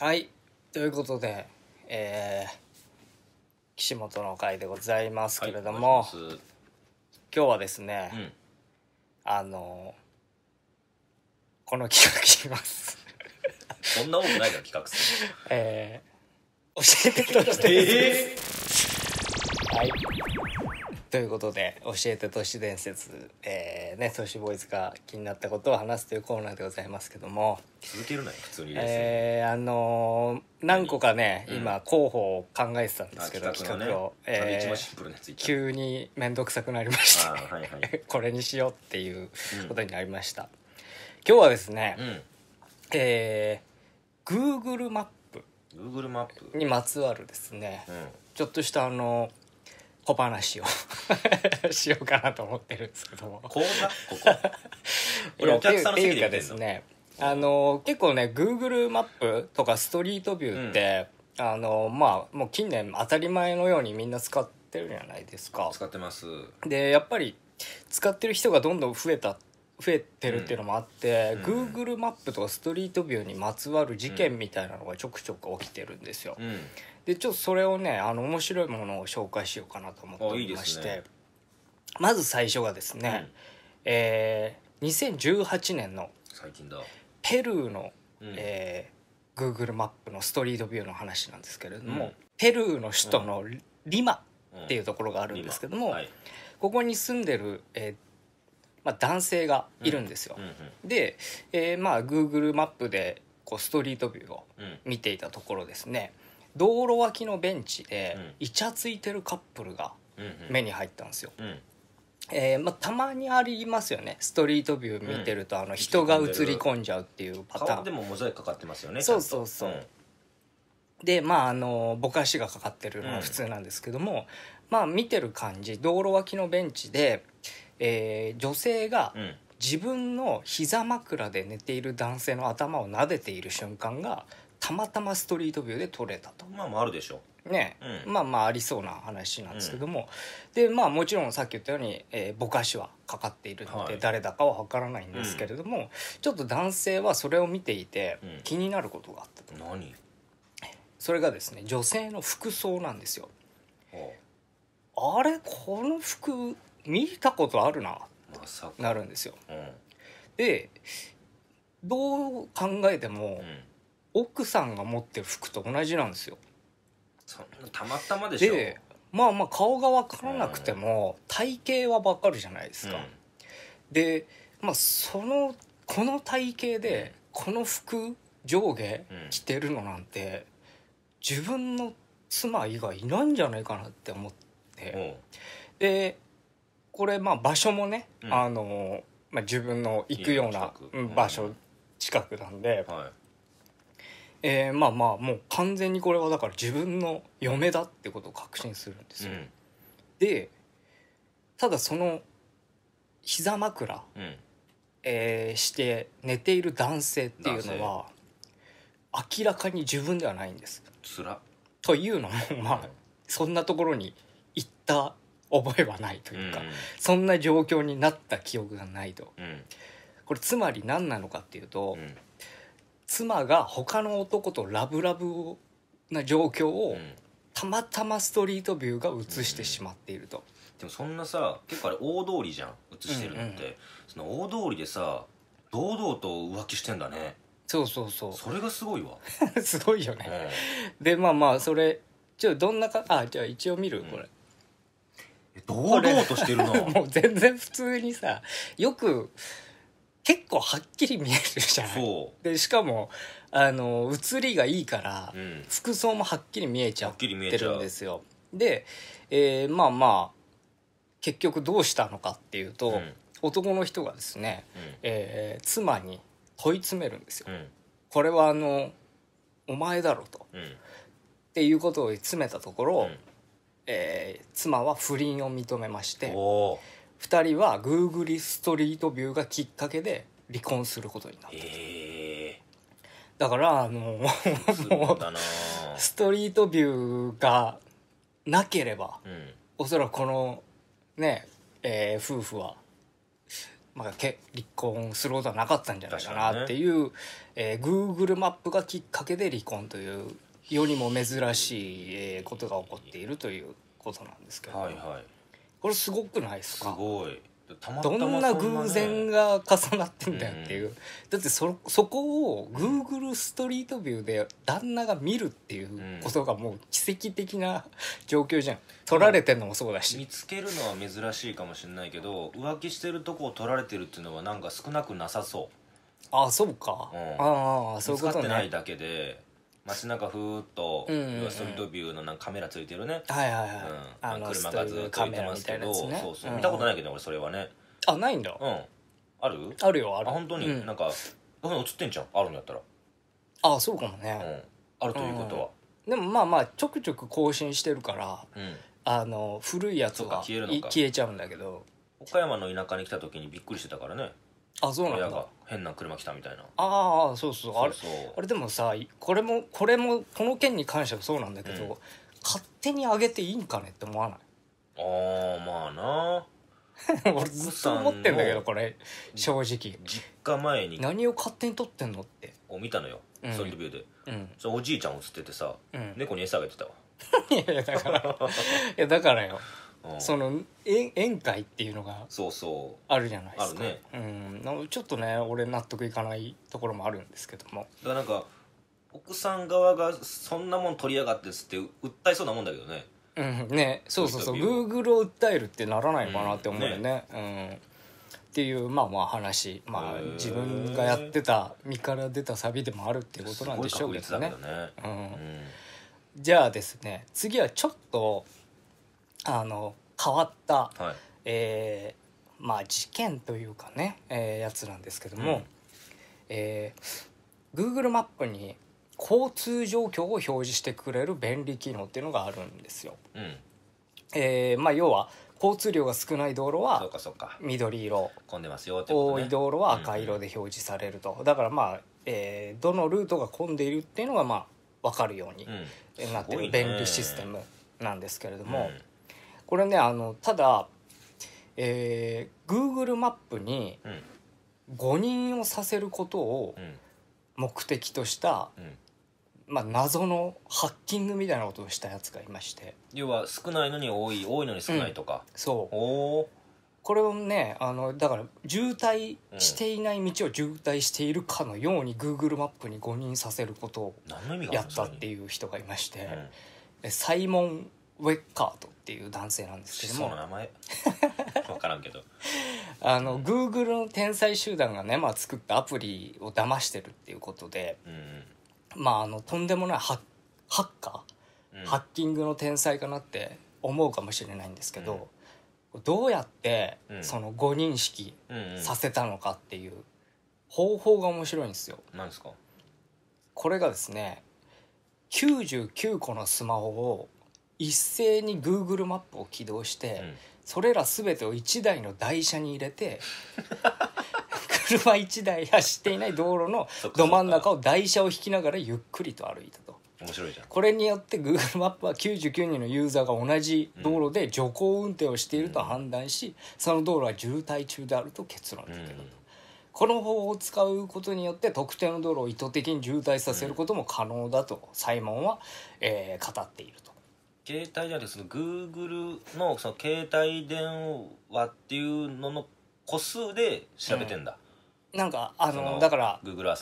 はい。ということで、えー、岸本の会でございますけれども、はい、今日はですね、うん、あの、この企画します。そんな多くないか企画する。えー、教えてとして、えー、はい。ということで、教えて都市伝説、えー、ね、都市ボーイズが気になったことを話すというコーナーでございますけども。続けるなよ、普通に、えー、あのー、何個かね、今、候補を考えてたんですけど、企画企画えー、急に面倒くさくなりまして、はいはい、これにしようっていうことになりました。うん、今日はですね、うん、えー、Google マップ。Google マップにまつわるですね、うん、ちょっとしたあのー、小話を しようかなと思ってるんですけども。講座ここ。お客さんの席でですね、あの、結構ね、Google マップとかストリートビューって、うん、あの、まあ、もう近年当たり前のようにみんな使ってるじゃないですか。使ってます。で、やっぱり使ってる人がどんどん増えた増えてるっていうのもあって、うん、Google マップとかストリートビューにまつわる事件みたいなのがちょくちょく起きてるんですよ。うんでちょっとそれをねあの面白いものを紹介しようかなと思っておりまして、ね、まず最初がですね、うん、えー、2018年のペルーの、うん、えー、Google マップのストリートビューの話なんですけれども、うん、ペルーの首都のリマっていうところがあるんですけども、はい、ここに住んでる、えーまあ、男性がいるんですよ。うんうんうん、で、えーまあ、Google マップでこうストリートビューを見ていたところですね、うん道路脇のベンチで、イチャついてるカップルが目に入ったんですよ、うんえーまあ、たまにありますよねストリートビュー見てると、あの人が映り込んじゃうっていうパタ顔でーンもモザイクかかってますよねそうそうそうでまああのぼかしがかかってるのは普通なんですけども、まあ見てる感じ道路脇のベンチで、えー女性がうん自分の膝枕で寝ている男性の頭を撫でている瞬間がたまたまストリートビューで撮れたと。まあまああるでしょう。ね、うんまあまあありそうな話なんですけども、でまあもちろんさっき言ったように、えー、ぼかしはかかっているので誰だかはわからないんですけれども、ちょっと男性はそれを見ていて気になることがあったと、何それがですね女性の服装なんですよあれこの服見たことあるなまさなるんですようん。でどう考えてもうん。奥さんが持ってる服と同じなんですよそんなたまたまでしょでまあまあ顔が分からなくても体型は分かるじゃないですか、うん、で、まあ、そのこの体型でこの服上下着てるのなんて自分の妻以外いないんじゃないかなって思って、うん、でこれまあ場所もね、うん、あのまあ、自分の行くような場所近くなんで、はいえー、まあまあもう完全にこれはだから自分の嫁だってことを確信するんですよ、うん、でただその膝枕、うん、えー、して寝ている男性っていうのは明らかに自分ではないんですつらというのもまあ、そんなところに行った覚えはないというか、うんそんな状況になった記憶がないと、これつまり何なのかっていうと、うん妻が他の男とラブラブな状況を、たまたまストリートビューが映してしまっていると、でもそんなさ結構あれ大通りじゃん映してるのって、うんうん、その大通りでさ堂々と浮気してんだねそうそうそうそれがすごいわ すごいよね、うん、でまあまあそれちょどんなかあじゃあ一応見る、うん、これ堂々としてるなもう全然普通にさよく結構はっきり見えるじゃないでしかもあの写りがいいから、うん、服装もはっきり見えちゃってるんですよで、えー、まあまあ結局どうしたのかっていうと、うん、男の人がですね、うん、えー、妻に問い詰めるんですよ、うん、これはあのお前だろと、っていうことを詰めたところ、うん、えー、妻は不倫を認めまして2人は Google ストリートビューがきっかけで離婚することになった、えー、だからあのもうストリートビューがなければ、うん、おそらくこのね、えー、夫婦は、まあ、け離婚することはなかったんじゃないかなっていう、ねえー、Google マップがきっかけで離婚という世にも珍しいことが起こっているということなんですけど。はいはいこれすごくないですすかごいたまたまどんな偶然が重なってんだよっていう、だってそそこを Google ストリートビューで旦那が見るっていうことがもう奇跡的な状況じゃん撮られてんのもそうだし見つけるのは珍しいかもしれないけど浮気してるとこを撮られてるっていうのはなんか少なくなさそうああそうか、うんああそういうかってないだけで街中ふーっと、うんうんうん、ストリートビューのなんかカメラついてるねはいはいはい、うんあ車がずっとついてますけど、ね、そうそう見たことないけど、俺それはねあないんだうんあるあるよあるあ本当に、うん、なんか映ってんじゃんあるんだったらああそうかもね、うん、あるということは、でもまあまあちょくちょく更新してるから、あの古いやつが消えちゃうんだけど岡山の田舎に来た時にびっくりしてたからねあそうなんだ変な車来たみたいなああそうそうあれあれでもさこれもこれもこの件に関してはそうなんだけど、うん、勝手に上げていいんかねって思わないああまあな 俺ずっと思ってんだけどこれ正直実家前に何を勝手に撮ってんのってを見たのよ、うん、ソリッドビューで、うん、そおじいちゃん映っててさ、うん、猫に餌あげてたわ いやだからいやだからよその宴会っていうのがあるじゃないですかね、うんちょっとね俺納得いかないところもあるんですけどもだからなんか奥さん側がそんなもん取りやがってっつって訴えそうなもんだけどねうんねそうそうそうグーグルを訴えるってならないかなって思うよね,、うん、ねうんっていうまあまあ話まあ自分がやってた身から出たサビでもあるっていうことなんでしょうけどね、ね、うん、うん、じゃあですね次はちょっとあの変わった、はい、えー、まあ、事件というかね、えー、やつなんですけども、うん、えー、Google マップに交通状況を表示してくれる便利機能っていうのがあるんですよ。うん、えー、まあ、要は交通量が少ない道路は緑色混んでますよ、ね、多い道路は赤色で表示されると、うんうん、だからまあ、えー、どのルートが混んでいるっていうのがまあ分かるようになってる便利システムなんですけれども、うんこれねあのただ、えー、Google マップに誤認をさせることを目的とした、うんうん、まあ、謎のハッキングみたいなことをしたやつがいまして要は少ないのに多い多いのに少ないとか、うん、そうおこれをねあのだから渋滞していない道を渋滞しているかのように Google マップに誤認させることをやったっていう人がいまして、サイモン・ウェッカートっていう男性なんですけども分からんけどあのグーグルの天才集団がね、まあ、作ったアプリを騙してるっていうことで、うん、まああのとんでもないハッハッカー、うん、ハッキングの天才かなって思うかもしれないんですけど、うん、どうやってその誤認識させたのかっていう方法が面白いんですよ。ですかこれがですね99個のスマホを一斉に Google マップを起動して、うん、それら全てを1台の台車に入れて 車1台走っていない道路のど真ん中を台車を引きながらゆっくりと歩いたと。面白いじゃんこれによって Google マップは99人のユーザーが同じ道路で徐行運転をしていると判断し、うん、その道路は渋滞中であると結論付けると、うん、この方法を使うことによって特定の道路を意図的に渋滞させることも可能だとサイモンは、えー、語っていると携帯じゃなくてその Google のその携帯電話っていうのの個数で調べてんだ、なんかあののだから Google も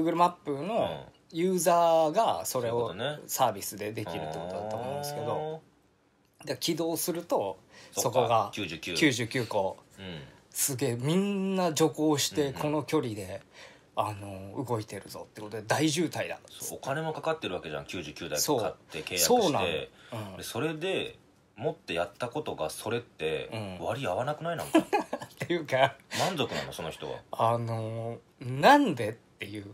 Google マップのユーザーがそれをねサービスでできるってことだと思うんですけど、で起動するとそこが99個うんすげえみんな徐行してこの距離であの動いてるぞってことで大渋滞だお金もかかってるわけじゃん99台買って契約してそうん、でそれで持ってやったことがそれって割合わなくないなんか、うん、っていうか満足なのその人はあのなんでっていう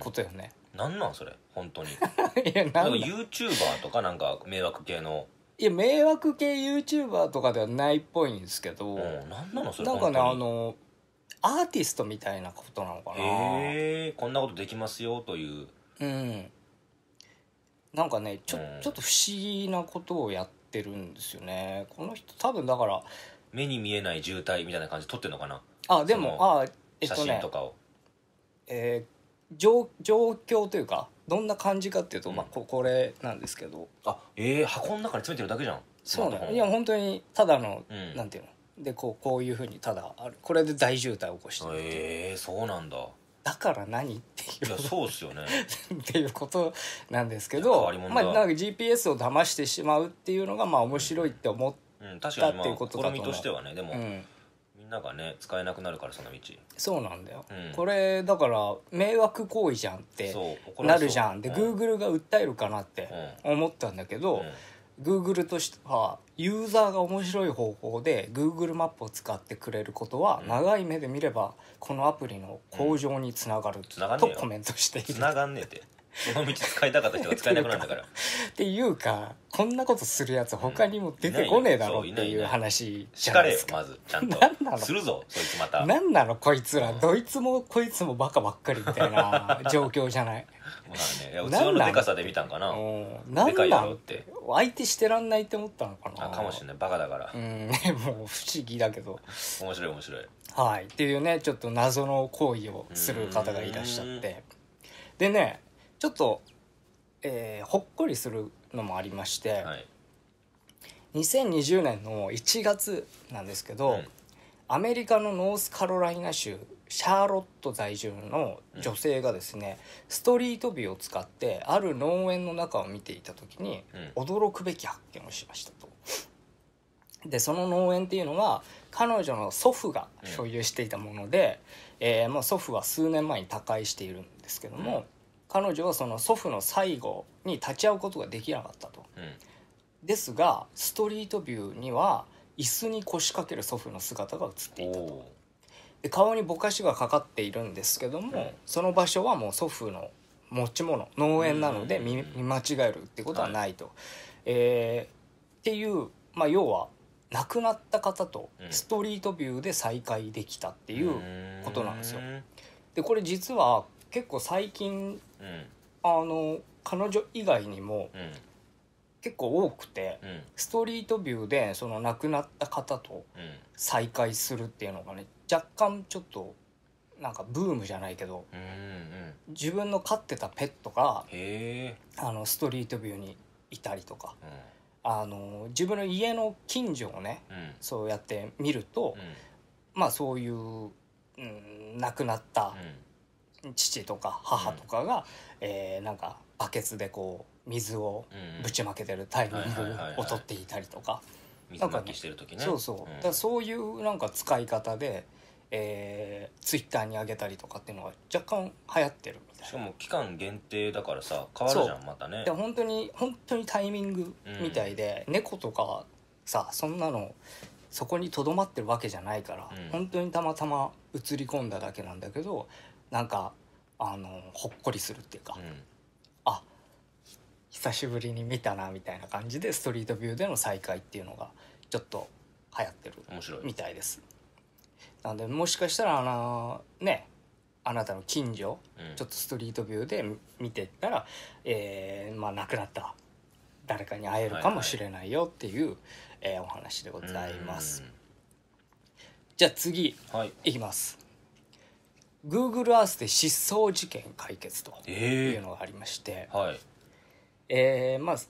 ことよね、うん、なんなんそれ本当に いやなんな YouTuber とかなんか迷惑系のいや迷惑系 YouTuber とかではないっぽいんですけど、うん、なんなのそれなんかねあのアーティストみたいなことなのかなえー、こんなことできますよといううんなんかねちょ,、ちょっと不思議なことをやってるんですよねこの人多分だから目に見えない渋滞みたいな感じ撮ってるのかなあでもあえっとね写真とかを、えー、状状況というかどんな感じかっていうと、うん、まあ、ここれなんですけどあえー、箱の中に詰めてるだけじゃんそうねいや本当にただの、うん、なんていうのでこうこういうふうにただあるこれで大渋滞を起こしてるへええー、そうなんだだから何っていういやそうっすよね っていうことなんですけど、まあ、なんか GPS を騙してしまうっていうのがまあ面白いって思ったっていうことだと思う、ん、してはねでも、うん、みんながね使えなくなるからその道そうなんだよ、うん、これだから迷惑行為じゃんってなるじゃんで、うん、Google が訴えるかなって思ったんだけど、Google としてはユーザーが面白い方法で Google マップを使ってくれることは長い目で見ればこのアプリの向上につながる、とコメントしている、がんねえってその道使いたかった人は使えなくなるんだからっていうかこんなことするやつ他にも出てこねえだろっていう話じゃないですか、うん、まずちゃんとなのするぞそいつまた何なのこいつら、どいつもこいつもバカばっかりみたいな状況じゃないまあねいや器のでかさで見たんかななでんかいやろって相手してらんないって思ったのかなあかもしれないバカだから、うん、もう不思議だけど面白い面白いはいっていうねちょっと謎の行為をする方がいらっしゃってでねちょっと、えーほっこりするのもありまして、はい2020年の1月なんですけど、うんアメリカのノースカロライナ州シャーロット在住の女性がですね、うん、ストリートビューを使ってある農園の中を見ていた時に、驚くべき発見をしましたと。でその農園っていうのは彼女の祖父が所有していたもので、うん、えー、まあ、祖父は数年前に他界しているんですけども、うん、彼女はその祖父の最後に立ち会うことができなかったと、うん、ですがストリートビューには椅子に腰掛ける祖父の姿が映っていたと顔にぼかしがかかっているんですけども、うん、その場所はもう祖父の持ち物農園なので見,、間違えるってことはないと。はい、えー、っていう、まあ、要は亡くなった方とストリートビューで再会できたっていうことなんですよ。でこれ実は結構最近、うん、あの彼女以外にも、結構多くて、うん、ストリートビューでその亡くなった方と再会するっていうのがね若干ちょっとなんかブームじゃないけど、うんうん、自分の飼ってたペットがあのストリートビューにいたりとか、うん、あの自分の家の近所をね、うん、そうやって見ると、うん、まあそういう、うん、亡くなった父とか母とかが、うん、えー、なんかバケツでこう水をぶちまけてるタイミングを取っていたりとか。なんか、してる時ねそうそう、だそういうなんか使い方でえー、ツイッターに上げたりとかっていうのが若干流行ってるみたいなしかも期間限定だからさ変わるじゃんまたねで本当に本当にタイミングみたいで、うん、猫とかさそんなのそこにとどまってるわけじゃないから、うん、本当にたまたま映り込んだだけなんだけどなんかあのほっこりするっていうか、うん、あ久しぶりに見たなみたいな感じでストリートビューでの再会っていうのがちょっと流行ってるみたいです。なんでもしかしたらあのねあなたの近所、うんちょっとストリートビューで見てったら、えーまあ、亡くなった誰かに会えるかもしれないよっていう、えーお話でございます。じゃあ次はいいきます。Google Earth で失踪事件解決というのがありまして、ー、はいえーまず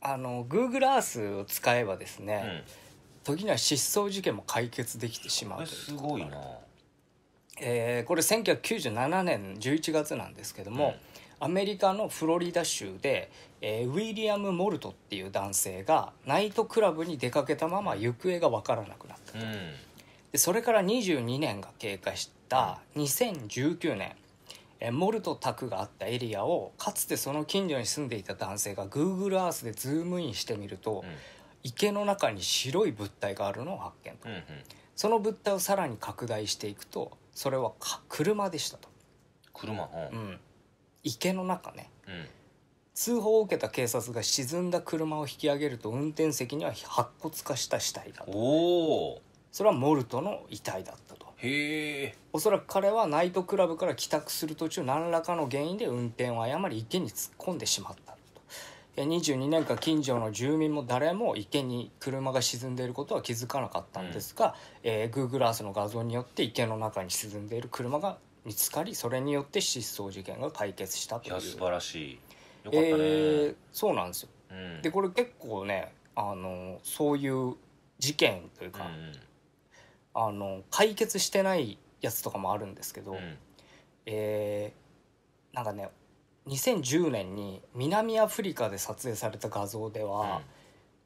あの Google Earth を使えばですね、時には失踪事件も解決できてしまうといういな、えー、これ1997年11月なんですけども、うん、アメリカのフロリダ州で、えー、ウィリアム・モルトっていう男性がナイトクラブに出かけたまま行方が分からなくなったと、うん、でそれから22年が経過した2019年、えー、モルト宅があったエリアをかつてその近所に住んでいた男性が Google Earth でズームインしてみると、うん池の中に白い物体があるのを発見と、うんうん、その物体をさらに拡大していくとそれは車でしたと車、うん、池の中ね、うん、通報を受けた警察が沈んだ車を引き上げると運転席には白骨化した死体だとおそれはモルトの遺体だったとへおそらく彼はナイトクラブから帰宅する途中何らかの原因で運転を誤り池に突っ込んでしまった22年間近所の住民も誰も池に車が沈んでいることは気づかなかったんですが、うんえー、Google Earth の画像によって池の中に沈んでいる車が見つかりそれによって失踪事件が解決したといういや素晴らしいよかったね、えー、そうなんですよ、うん、でこれ結構ねあのそういう事件というか、うん、あの解決してないやつとかもあるんですけど、うん、えー、なんかね2010年に南アフリカで撮影された画像では、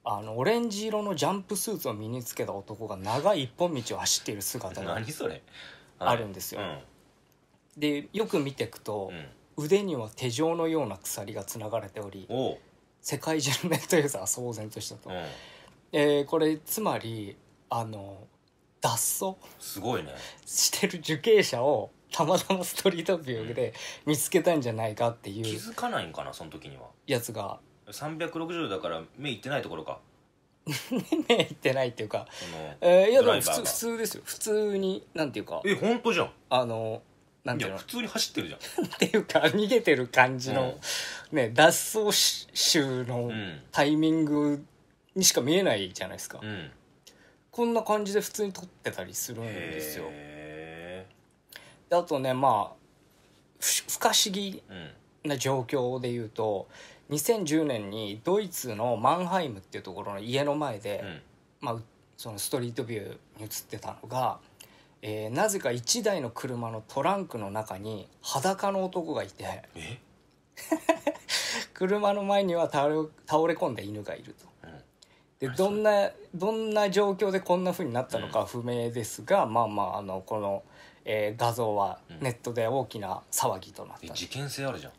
うん、あのオレンジ色のジャンプスーツを身につけた男が長い一本道を走っている姿が あるんですよ。うん、でよく見ていくと、うん、腕には手錠のような鎖がつながれており世界中のネットユーザーは騒然としたと。えー、これつまりあの脱走すごいねしてる受刑者をたまたまストリートビューで見つけたんじゃないかってい気うづかないんかなその時にはやつが360だから目いってないところか 目いってないっていうか、そのえーいやでも普通普通ですよ普通になんていうかえ本当じゃんあのなんいていうや普通に走ってるじゃんっていうか逃げてる感じの、ね脱走しのうタイミングにしか見えないじゃないですか、うんこんな感じで普通に撮ってたりするんですよへあとねまあ不可思議な状況でいうと、うん、2010年にドイツのマンハイムっていうところの家の前で、うん、まあ、そのストリートビューに映ってたのが、えー、なぜか1台の車のトランクの中に裸の男がいて 車の前には倒れ倒れ込んだ犬がいると。でどんなどんな状況でこんなふうになったのか不明ですが、まあまああのこの。えー、画像はネットで大きな騒ぎとなった、うん、事件性あるじゃん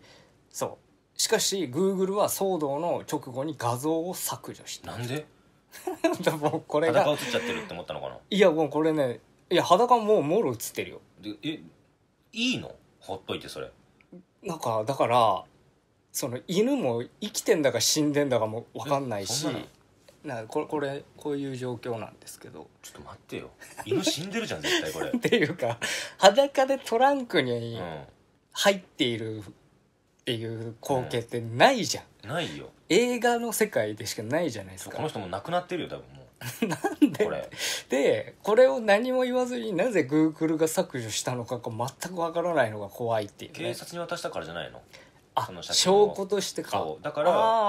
そうしかしグーグルは騒動の直後に画像を削除したなんで もうこれが裸映っちゃってるって思ったのかないやもうこれねいや裸ももろ映ってるよでえいいのほっといてそれなんかだからその犬も生きてんだか死んでんだかも分かんないしなこれこれこういう状況なんですけどちょっと待ってよ犬死んでるじゃん 絶対これっていうか裸でトランクに入っているっていう光景ってないじゃん、うん、ないよ映画の世界でしかないじゃないですかこの人も亡くなってるよ多分もうなんでこれでこれを何も言わずになぜグーグルが削除したのかが全くわからないのが怖いっていう、ね、警察に渡したからじゃないのその写真証拠としてかだか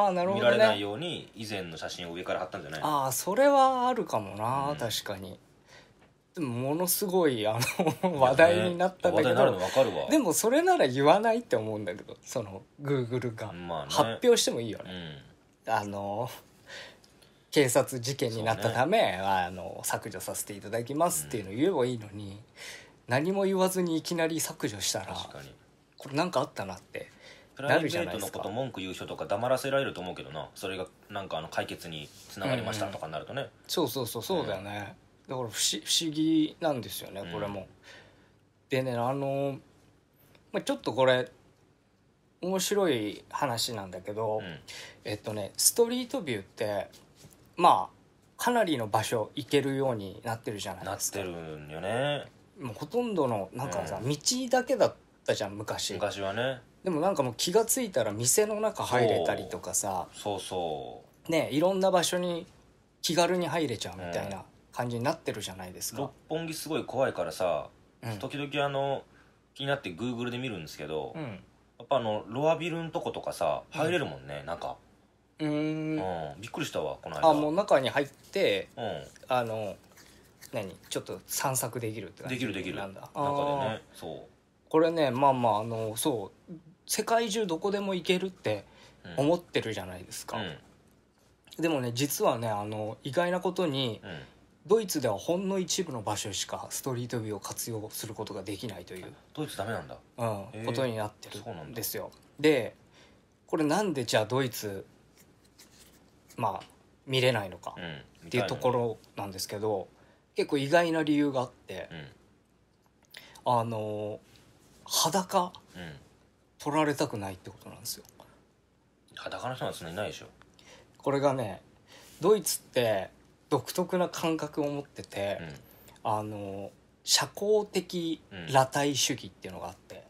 あならるほ見どねられないように以前の写真を上から貼ったんじゃないああそれはあるかもな、うん確かにでもものすごいあの 話題になったんだけ話題になるど、の分かるわでもそれなら言わないって思うんだけどそのグーグルが、ね発表してもいいよね、あの警察事件になったため、あの削除させていただきますっていうのを言えばいいのに、何も言わずにいきなり削除したら確かにこれなんかあったなってプライベートのこと文句言う人とか黙らせられると思うけどなそれがなんかあの解決につながりましたとかになるとね、うんうん、そうそうそうそうだよね、うん、だから不思不思議なんですよねこれも、うん、でねあの、まあ、ちょっとこれ面白い話なんだけど、うん、えっとねストリートビューってまあかなりの場所行けるようになってるじゃないですかなってるんよねもうほとんどのなんかさ、うん、道だけだったじゃん昔昔はねでもなんかもう気が付いたら店の中入れたりとかさそうそうねいろんな場所に気軽に入れちゃうみたいな感じになってるじゃないですか、六本木すごい怖いからさ、時々あの気になってグーグルで見るんですけど、うん、やっぱあのロアビルのとことかさ入れるもんね、うん、中うん、びっくりしたわこの間あもう中に入って、うん、あの何ちょっと散策できるって感じできるできるなんだ中でねそうこれねまあまああのそう世界中どこでも行けるって思ってるじゃないですか、うん、でもね実はねあの意外なことに、うん、ドイツではほんの一部の場所しかストリートビューを活用することができないというドイツダメなんだ、うん、えー、ことになってるんですよでこれなんでじゃあドイツまあ見れないのかっていうところなんですけど、結構意外な理由があって、うん、あの裸、うん取られたくないってことなんですよ裸の人なんてそんなにいないでしょこれがねドイツって独特な感覚を持ってて、うん、あの社交的裸体主義っていうのがあって、うん、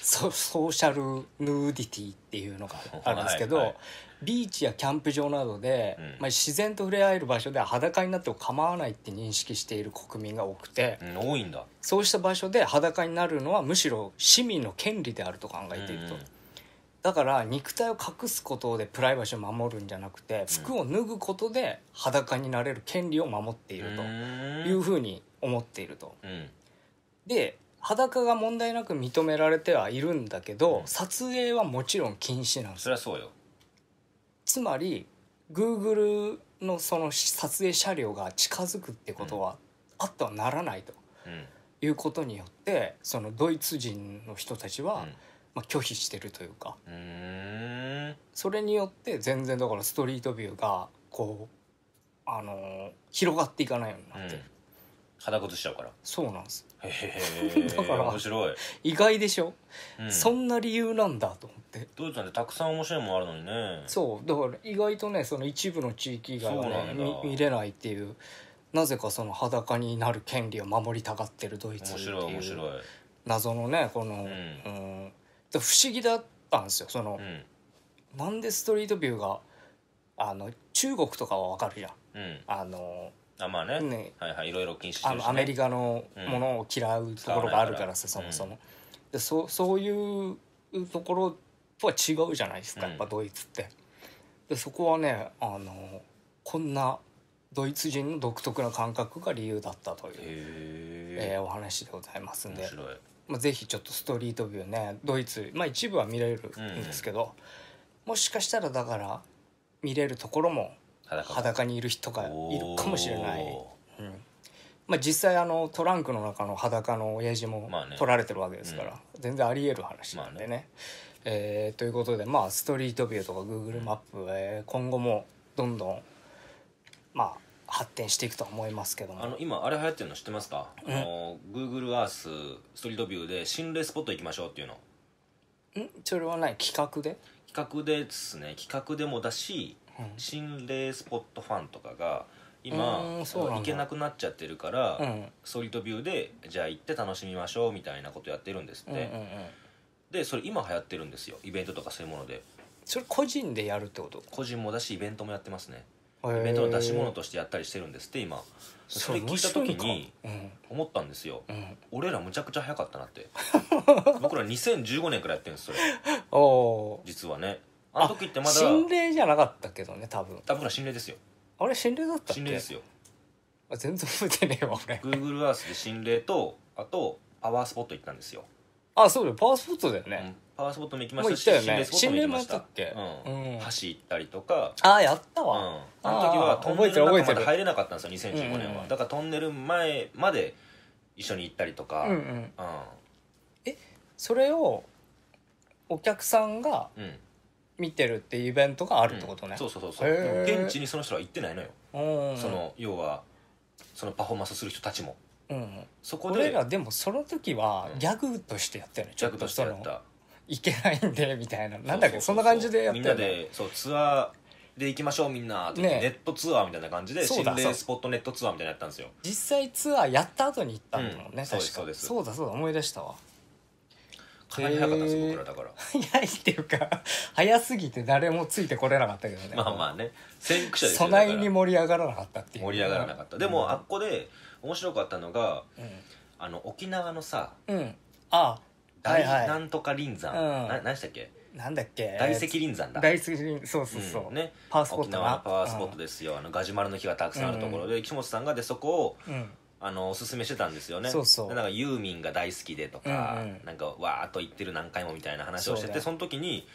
ソソーシャルヌーディティっていうのがあるんですけど、はいはい、ビーチやキャンプ場などで、うんまあ、自然と触れ合える場所で裸になっても構わないって認識している国民が多くて、うん多いんだそうした場所で裸になるのはむしろ市民の権利であると考えていると、うんだから肉体を隠すことでプライバシーを守るんじゃなくて服を脱ぐことで裸になれる権利を守っているというふうに思っていると。うんで裸が問題なく認められてはいるんだけど撮影はもちろん禁止なんですそりゃそうよつまり Google のその撮影車両が近づくってことはあってはならないということによってそのドイツ人の人たちは、まあ、拒否してるというかそれによって全然だからストリートビューがこうあの広がっていかないようになってる、うん、しちゃうからそうなんですへだから面白い意外でしょ、うん、そんな理由なんだと思ってドイツなんてたくさん面白いもんあるのにねそうだから意外とねその一部の地域以外はね見見れないっていうなぜかその裸になる権利を守りたがってるドイツっていう謎のねこの、うん、うん、不思議だったんですよその、うん、なんでストリートビューがあの中国とかは分かるじゃん、うん、あのあまあねねはいはいいろいろ禁止してるのアメリカのものを嫌うところがあるからさ、うん、そもそも、でそそういうところとは違うじゃないですかやっぱドイツって、でそこはねあのこんなドイツ人の独特な感覚が理由だったという、えー、お話でございますんでまあ、ぜひちょっとストリートビューねドイツ、まあ、一部は見れるんですけど、うん、もしかしたらだから見れるところも裸裸にいる人がいるかもしれない、うん、まあ、実際あのトランクの中の裸の親父も取られてるわけですから、まあねうん、全然ありえる話なんでねまあね、えー、ということで、まあ、ストリートビューとか Google マップ、えー、今後もどんどん、まあ、発展していくと思いますけどもあの今あれ流行ってるの知ってますか、あの Google Earth ストリートビューで心霊スポット行きましょうっていうのんそれはない企画で画ですね企画でもだし、うん心霊スポットファンとかが今行けなくなっちゃってるから、うんソリッドビューでじゃあ行って楽しみましょうみたいなことやってるんですって、うんうんうんでそれ今流行ってるんですよイベントとかそういうものでそれ個人でやるってこと個人もだしイベントもやってますねイベントの出し物としてやったりしてるんですって今それ聞いた時に思ったんですよ、うんうん、俺らむちゃくちゃ早かったなって 僕ら2015年からやってるんですよ実はねあの時ってまだ心霊じゃなかったけどね多分多分心霊ですよあれ心霊だったっけ心霊ですよあ全然覚えてねえわ俺 Google Earth で心霊とあとパワースポット行ったんですよあそうだよパワースポットだよね、うんパワースポットも行きましたしもったも行きましたっけうん橋行ったりとかああやったわ、うん、あの時はトンネルの中まで入れなかったんですよ2015年うんうはんだからトンネル前まで一緒に行ったりとかうんううんそれをお客さんが見てるっていうイベントがあるってことね、うんそうそうそうそう現地にその人は行ってないのようその要はそのパフォーマンスする人たちもうん、そこ俺らでもその時はギャグとしてやったよね、ちょっとしたそのいけないんでみたいななんだっけそんな感じでやったみんなでそうツアーで行きましょうみんなってネットツアーみたいな感じでそ心霊スポットネットツアーみたいなやったんですよ実際ツアーやった後に行ったんだもんね、うん確かそうですそうだそうだ思い出したわかなり早かったですへー僕らだから早いっていうか早すぎて誰もついてこれなかったけどねまあまあね先駆者ですよだか備らえに盛り上がらなかったっていう盛り上がらなかったでも、あっこで面白かったのが、うん、あの沖縄のさ、うん、あ大、はいはい、なんとか林山、うん、な何したっけなんだっけ大石林山だ大石林そうそうそう、うん、ねパワースポット沖縄のパワースポットですよ、あのガジュマルの木がたくさんあるところで、木本さんがでそこを、あのおすすめしてたんですよねそうそうなんかユーミンが大好きでとか、うんうん、なんかわーっと言ってる何回もみたいな話をしててその時に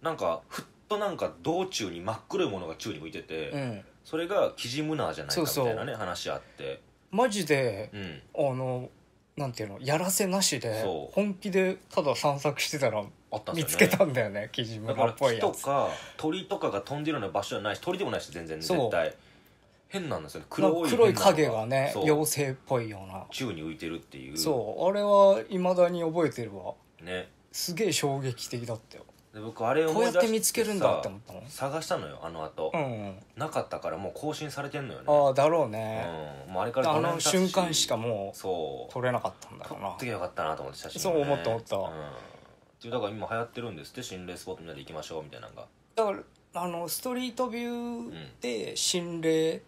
なんかふっとなんか道中に真っ黒いものが宙に浮いてて、うん、それがキジムナーじゃないかみたいなね話あってマジで、うんあのなんていうのやらせなしで本気でただ散策してたらあった見つけたんだよね木地。っぽいやとか鳥とかが飛んでるような場所じゃないし鳥でもないし全然絶対変なんですよね黒い黒い影がね妖精っぽいような宙に浮いてるっていうそうあれはいまだに覚えてるわねすげえ衝撃的だったよで僕あれこうやって見つけるんだって思ったの探したのよあの後、うんうん、なかったからもう更新されてんのよねああだろうね、うん、もうあれからあの瞬間しかもうそう撮れなかったんだろうな撮ってきゃよかったなと思って写真、ね、そう思った思った、うん、だから今流行ってるんですって心霊スポットみんなで行きましょうみたいなのがだからあのストリートビューで心霊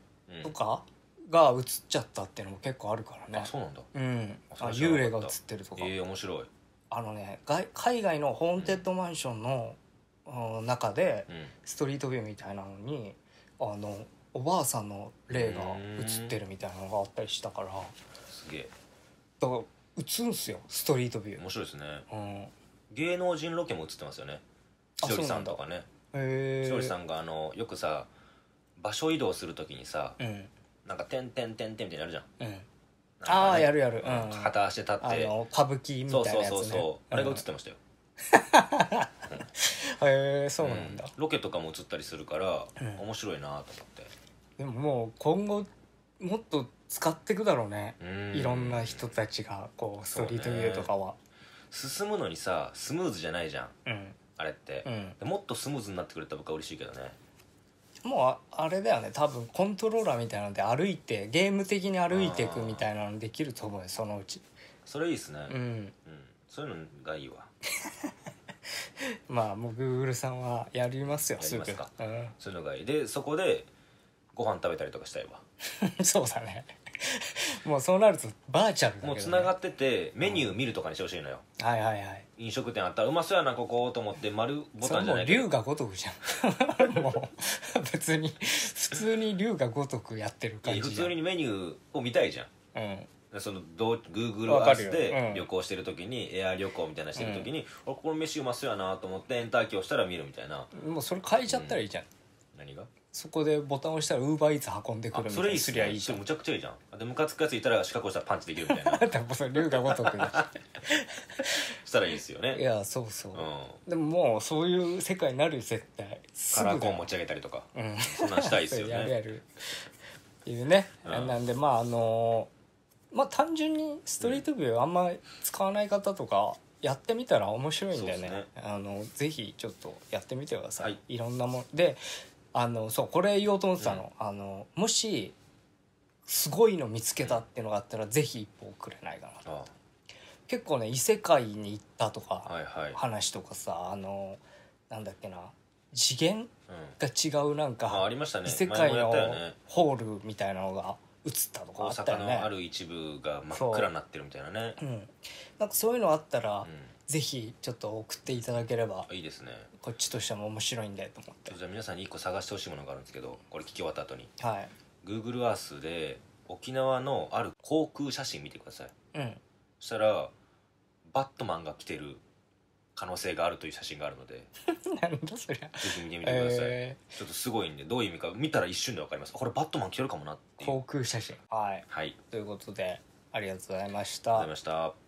とか、が映っちゃったっていうのも結構あるからねあそうなんだうんあ幽霊が映ってるとかええー、面白いあのね海外のホーンテッドマンションの、うん、中で、ストリートビューみたいなのにあのおばあさんの霊が映ってるみたいなのがあったりしたからすげえだから映るんすよストリートビュー面白いですね、うん、芸能人ロケも映ってますよね千鳥さんとかね千鳥さんがあのよくさ場所移動するときにさ、うん、なんか「てんてんてんてん」みたいになるじゃん、うんああやるやる、うん、片足で立って歌舞伎みたいなやつ、ね、そうそうそうそう、あれが映ってましたよ へえそうなんだ、うん、ロケとかも映ったりするから、面白いなと思ってでももう今後もっと使っていくだろうねいろんな人たちがこうストリートビューとかは、ね、進むのにさスムーズじゃないじゃん、うん、あれって、もっとスムーズになってくれたら僕は嬉しいけどねもうあれだよね多分コントローラーみたいなので歩いてゲーム的に歩いていくみたいなのできると思うよそのうちそれいいですねううんそういうのがいいわ まあもうグーグルさんはやりますよやすりますかそういうのがいいでそこでご飯食べたりとかしたいわ そうだね もうそうなるとバーチャルだけど、ね、もうつながっててメニュー見るとかにしてほしいのよ、うん、はいはいはい飲食店あったらうまそうやなここと思って丸ボタンじゃないそれもう龍が如くじゃんもう別に普通に龍が如くやってる感じ普通にメニューを見たいじゃんうんそのどう g o o アースで旅行してる時に、エア旅行みたいなしてる時に、うん、俺この飯うまそうやなと思ってエンターキーをしたら見るみたいなもうそれ変えちゃったらいいじゃん、うん何がそこでボタンを押したらウーバーイーツ運んでくるみたいなそれいいすりゃいいしむちゃくちゃいいじゃんでムカつくやついたら四角押したらパンチできるみたいな そ龍が如くしたらいいですよねいやそうそう、うん、でももうそういう世界になるよ絶対カラコン持ち上げたりとか、うん、そんなんしたいですよねやるやるっていうね、うん、なんでまああのまあ単純にストリートビューあんま使わない方とか、やってみたら面白いんでね、ね、あのぜひちょっとやってみてください、はい、いろんなもんであのそうこれ言おうと思ってたの,、あのもしすごいの見つけたっていうのがあったらぜひ一歩送れないかなと結構ね異世界に行ったとか、はいはい話とかさあのなんだっけな次元うんが違うなんかあありましたね異世界のホールみたいなのが映ったとかあったよね大阪のある一部が真っ暗になってるみたいなねうんなんかそういうのあったら、うんぜひちょっと送っていただければいいですねこっちとしても面白いんだよと思ってじゃあ皆さんに1個探してほしいものがあるんですけどこれ聞き終わった後にはい Google Earth で沖縄のある航空写真見てくださいうんそしたらバットマンが着てる可能性があるという写真があるので なんだそりゃぜひ見てみてください、えー、ちょっとすごいんでどういう意味か見たら一瞬で分かりますこれバットマン着てるかもなっていう航空写真はい、はい、ということでありがとうございましたありがとうございました